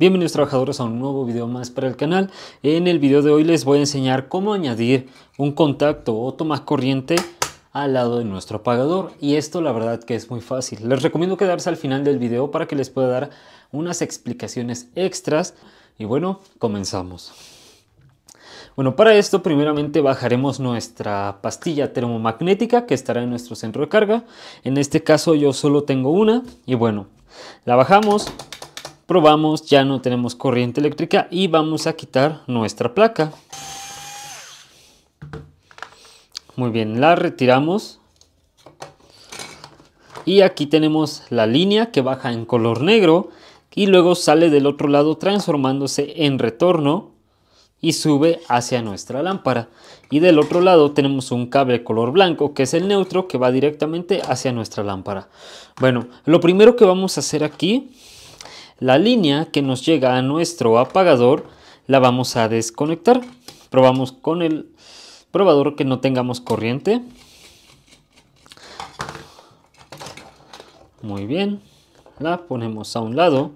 Bienvenidos trabajadores a un nuevo video más para el canal. En el video de hoy les voy a enseñar cómo añadir un contacto o toma corriente al lado de nuestro apagador y esto la verdad que es muy fácil. Les recomiendo quedarse al final del video para que les pueda dar unas explicaciones extras y bueno, comenzamos. Bueno, para esto primeramente bajaremos nuestra pastilla termomagnética que estará en nuestro centro de carga. En este caso yo solo tengo una y bueno, la bajamos, probamos, ya no tenemos corriente eléctrica y vamos a quitar nuestra placa. Muy bien, la retiramos. Y aquí tenemos la línea que baja en color negro y luego sale del otro lado transformándose en retorno y sube hacia nuestra lámpara. Y del otro lado tenemos un cable color blanco que es el neutro que va directamente hacia nuestra lámpara. Bueno, lo primero que vamos a hacer aquí la línea que nos llega a nuestro apagador la vamos a desconectar. Probamos con el probador que no tengamos corriente. Muy bien. La ponemos a un lado.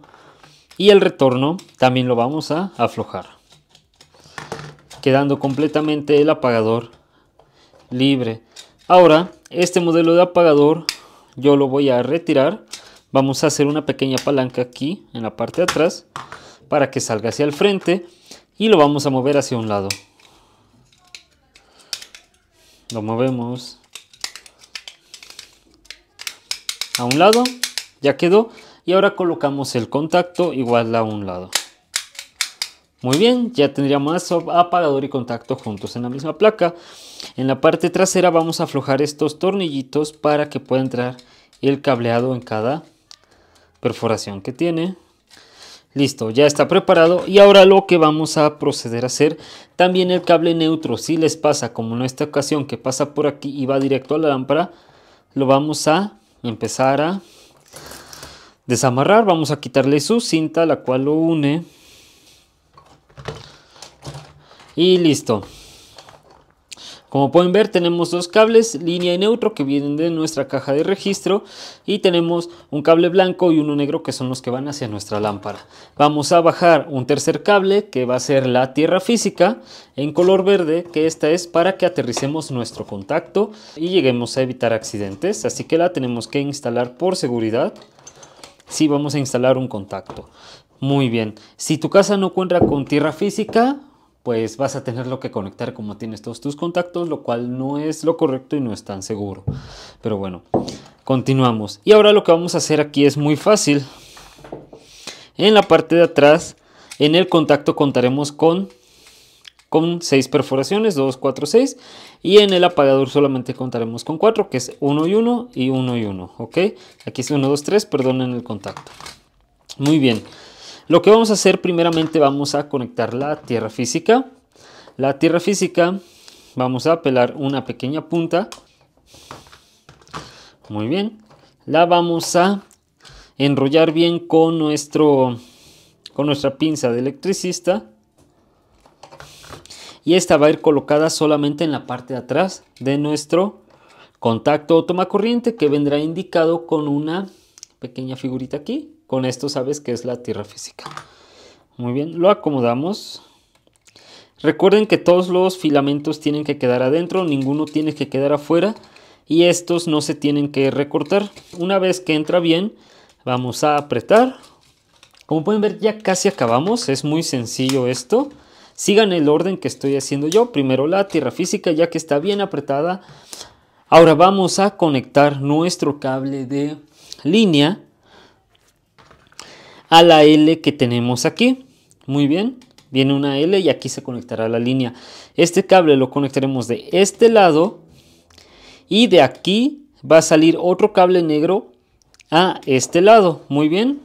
Y el retorno también lo vamos a aflojar. Quedando completamente el apagador libre. Ahora, este modelo de apagador yo lo voy a retirar vamos a hacer una pequeña palanca aquí en la parte de atrás para que salga hacia el frente y lo vamos a mover hacia un lado lo movemos a un lado ya quedó y ahora colocamos el contacto igual a un lado muy bien, ya tendríamos apagador y contacto juntos en la misma placa. En la parte trasera vamos a aflojar estos tornillitos para que pueda entrar el cableado en cada perforación que tiene. Listo, ya está preparado y ahora lo que vamos a proceder a hacer, también el cable neutro, si les pasa como en esta ocasión que pasa por aquí y va directo a la lámpara, lo vamos a empezar a desamarrar, vamos a quitarle su cinta la cual lo une y listo. Como pueden ver tenemos dos cables, línea y neutro que vienen de nuestra caja de registro y tenemos un cable blanco y uno negro que son los que van hacia nuestra lámpara. Vamos a bajar un tercer cable que va a ser la tierra física en color verde que esta es para que aterricemos nuestro contacto y lleguemos a evitar accidentes, así que la tenemos que instalar por seguridad sí, vamos a instalar un contacto. Muy bien, si tu casa no cuenta con tierra física, pues vas a tenerlo que conectar como tienes todos tus contactos, lo cual no es lo correcto y no es tan seguro. Pero bueno, continuamos. Y ahora lo que vamos a hacer aquí es muy fácil. En la parte de atrás, en el contacto contaremos con con 6 perforaciones, 2, 4, 6. Y en el apagador solamente contaremos con 4, que es 1 y 1 y 1 y 1. ¿Ok? Aquí es 1, 2, 3, perdón en el contacto. Muy bien. Lo que vamos a hacer primeramente vamos a conectar la tierra física. La tierra física vamos a pelar una pequeña punta. Muy bien. La vamos a enrollar bien con, nuestro, con nuestra pinza de electricista. Y esta va a ir colocada solamente en la parte de atrás de nuestro contacto o toma corriente que vendrá indicado con una pequeña figurita aquí. Con esto sabes que es la Tierra física. Muy bien, lo acomodamos. Recuerden que todos los filamentos tienen que quedar adentro, ninguno tiene que quedar afuera y estos no se tienen que recortar. Una vez que entra bien, vamos a apretar. Como pueden ver ya casi acabamos, es muy sencillo esto. Sigan el orden que estoy haciendo yo, primero la tierra física ya que está bien apretada. Ahora vamos a conectar nuestro cable de línea la L que tenemos aquí. Muy bien, viene una L y aquí se conectará la línea. Este cable lo conectaremos de este lado y de aquí va a salir otro cable negro a este lado. Muy bien.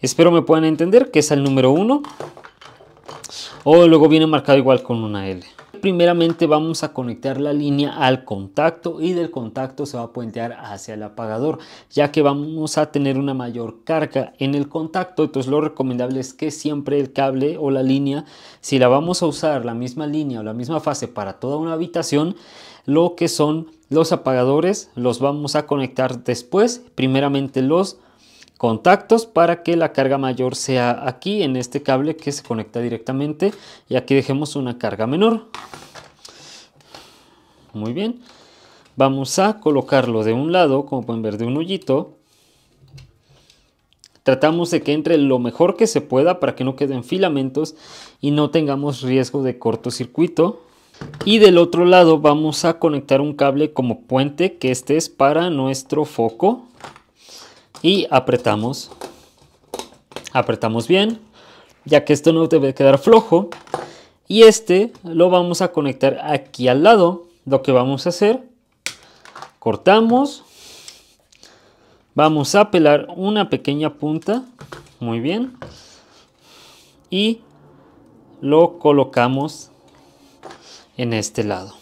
Espero me puedan entender que es el número 1. O luego viene marcado igual con una L. Primeramente vamos a conectar la línea al contacto y del contacto se va a puentear hacia el apagador, ya que vamos a tener una mayor carga en el contacto, entonces lo recomendable es que siempre el cable o la línea, si la vamos a usar la misma línea o la misma fase para toda una habitación, lo que son los apagadores los vamos a conectar después, primeramente los contactos para que la carga mayor sea aquí en este cable que se conecta directamente y aquí dejemos una carga menor. Muy bien. Vamos a colocarlo de un lado, como pueden ver, de un hoyito. Tratamos de que entre lo mejor que se pueda para que no queden filamentos y no tengamos riesgo de cortocircuito. Y del otro lado vamos a conectar un cable como puente, que este es para nuestro foco y apretamos. Apretamos bien, ya que esto no debe quedar flojo. Y este lo vamos a conectar aquí al lado. Lo que vamos a hacer, cortamos. Vamos a pelar una pequeña punta, muy bien. Y lo colocamos en este lado.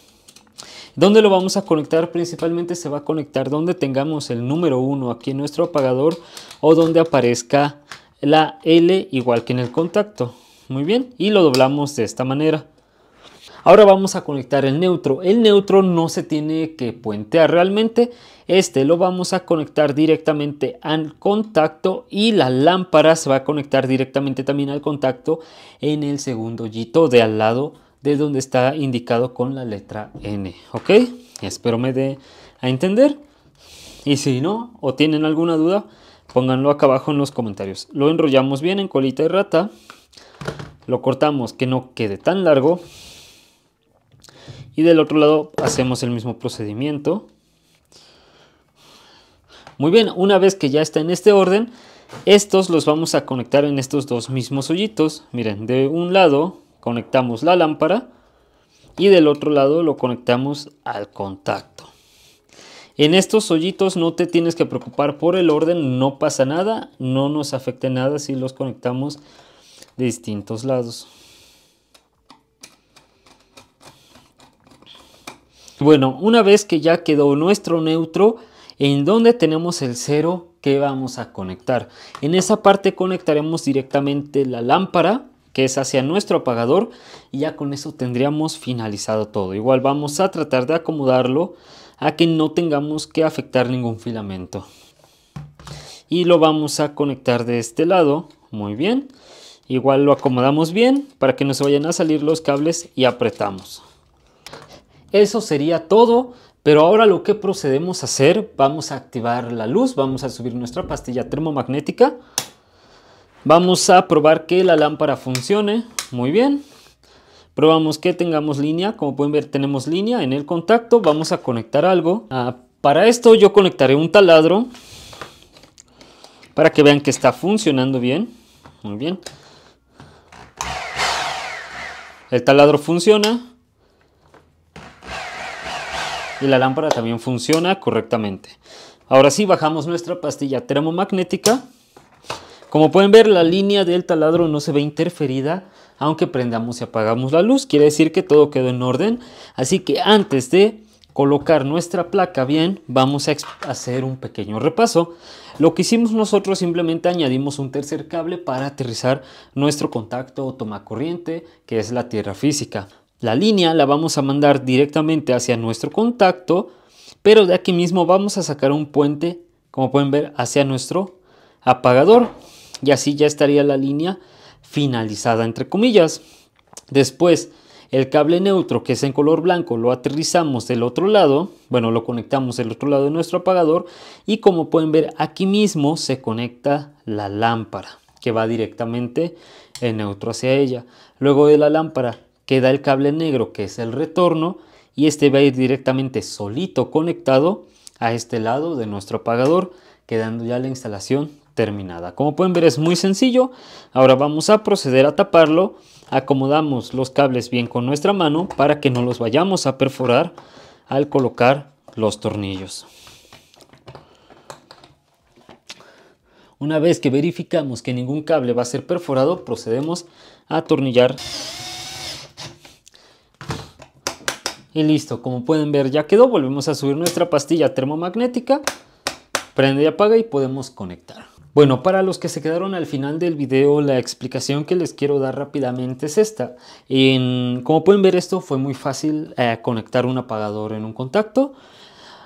¿Dónde lo vamos a conectar? Principalmente se va a conectar donde tengamos el número 1 aquí en nuestro apagador o donde aparezca la L igual que en el contacto. Muy bien, y lo doblamos de esta manera. Ahora vamos a conectar el neutro. El neutro no se tiene que puentear realmente. Este lo vamos a conectar directamente al contacto y la lámpara se va a conectar directamente también al contacto en el segundo hoyito de al lado de donde está indicado con la letra N. ¿Ok? Espero me dé a entender. Y si no, o tienen alguna duda, pónganlo acá abajo en los comentarios. Lo enrollamos bien en colita de rata. Lo cortamos que no quede tan largo. Y del otro lado hacemos el mismo procedimiento. Muy bien, una vez que ya está en este orden, estos los vamos a conectar en estos dos mismos hoyitos. Miren, de un lado conectamos la lámpara y del otro lado lo conectamos al contacto. En estos hoyitos no te tienes que preocupar por el orden, no pasa nada, no nos afecte nada si los conectamos de distintos lados. Bueno, una vez que ya quedó nuestro neutro, en donde tenemos el cero que vamos a conectar. En esa parte conectaremos directamente la lámpara que es hacia nuestro apagador y ya con eso tendríamos finalizado todo. Igual vamos a tratar de acomodarlo a que no tengamos que afectar ningún filamento. Y lo vamos a conectar de este lado, muy bien. Igual lo acomodamos bien para que no se vayan a salir los cables y apretamos. Eso sería todo. Pero ahora lo que procedemos a hacer, vamos a activar la luz, vamos a subir nuestra pastilla termomagnética Vamos a probar que la lámpara funcione. Muy bien. Probamos que tengamos línea. Como pueden ver, tenemos línea en el contacto. Vamos a conectar algo. Ah, para esto yo conectaré un taladro para que vean que está funcionando bien. Muy bien. El taladro funciona. Y la lámpara también funciona correctamente. Ahora sí, bajamos nuestra pastilla termomagnética. Como pueden ver, la línea del taladro no se ve interferida, aunque prendamos y apagamos la luz. Quiere decir que todo quedó en orden. Así que antes de colocar nuestra placa bien, vamos a hacer un pequeño repaso. Lo que hicimos nosotros simplemente añadimos un tercer cable para aterrizar nuestro contacto o toma corriente, que es la tierra física. La línea la vamos a mandar directamente hacia nuestro contacto, pero de aquí mismo vamos a sacar un puente, como pueden ver, hacia nuestro apagador y así ya estaría la línea finalizada entre comillas. Después, el cable neutro que es en color blanco lo aterrizamos del otro lado, bueno, lo conectamos del otro lado de nuestro apagador y como pueden ver aquí mismo se conecta la lámpara que va directamente en neutro hacia ella. Luego de la lámpara queda el cable negro que es el retorno y este va a ir directamente solito conectado a este lado de nuestro apagador, quedando ya la instalación terminada. Como pueden ver es muy sencillo. Ahora vamos a proceder a taparlo. Acomodamos los cables bien con nuestra mano para que no los vayamos a perforar al colocar los tornillos. Una vez que verificamos que ningún cable va a ser perforado, procedemos a atornillar. Y listo, como pueden ver ya quedó. Volvemos a subir nuestra pastilla termomagnética. Prende y apaga y podemos conectar. Bueno, para los que se quedaron al final del video, la explicación que les quiero dar rápidamente es esta. como pueden ver esto fue muy fácil eh, conectar un apagador en un contacto.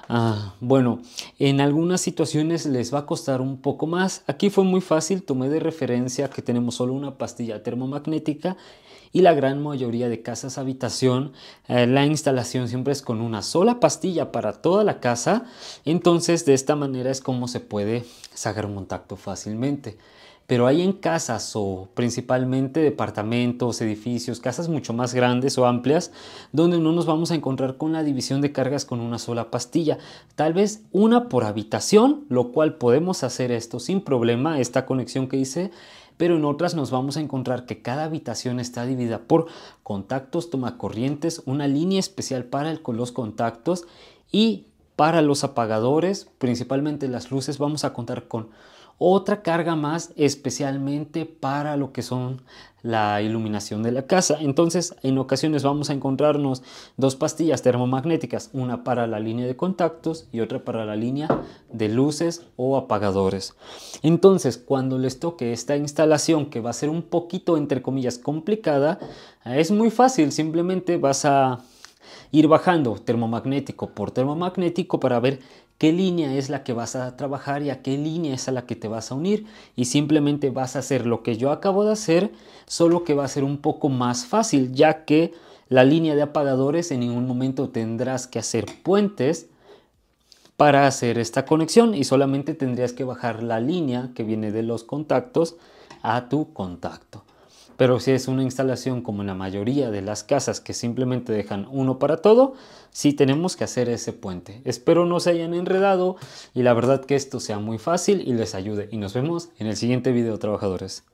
Ah, bueno, en algunas situaciones les va a costar un poco más. Aquí fue muy fácil, tomé de referencia que tenemos solo una pastilla termomagnética y la gran mayoría de casas habitación, eh, la instalación siempre es con una sola pastilla para toda la casa. Entonces, de esta manera es como se puede sacar un contacto fácilmente pero hay en casas o principalmente departamentos, edificios, casas mucho más grandes o amplias, donde no nos vamos a encontrar con la división de cargas con una sola pastilla, tal vez una por habitación, lo cual podemos hacer esto sin problema, esta conexión que hice, pero en otras nos vamos a encontrar que cada habitación está dividida por contactos, tomacorrientes, una línea especial para el, los contactos y para los apagadores, principalmente las luces, vamos a contar con otra carga más especialmente para lo que son la iluminación de la casa. Entonces, en ocasiones vamos a encontrarnos dos pastillas termomagnéticas, una para la línea de contactos y otra para la línea de luces o apagadores. Entonces, cuando les toque esta instalación que va a ser un poquito, entre comillas, complicada, es muy fácil, simplemente vas a ir bajando termomagnético por termomagnético para ver qué línea es la que vas a trabajar y a qué línea es a la que te vas a unir. Y simplemente vas a hacer lo que yo acabo de hacer, solo que va a ser un poco más fácil, ya que la línea de apagadores en ningún momento tendrás que hacer puentes para hacer esta conexión y solamente tendrías que bajar la línea que viene de los contactos a tu contacto. Pero si es una instalación como en la mayoría de las casas que simplemente dejan uno para todo, sí tenemos que hacer ese puente. Espero no se hayan enredado y la verdad que esto sea muy fácil y les ayude. Y nos vemos en el siguiente video, trabajadores.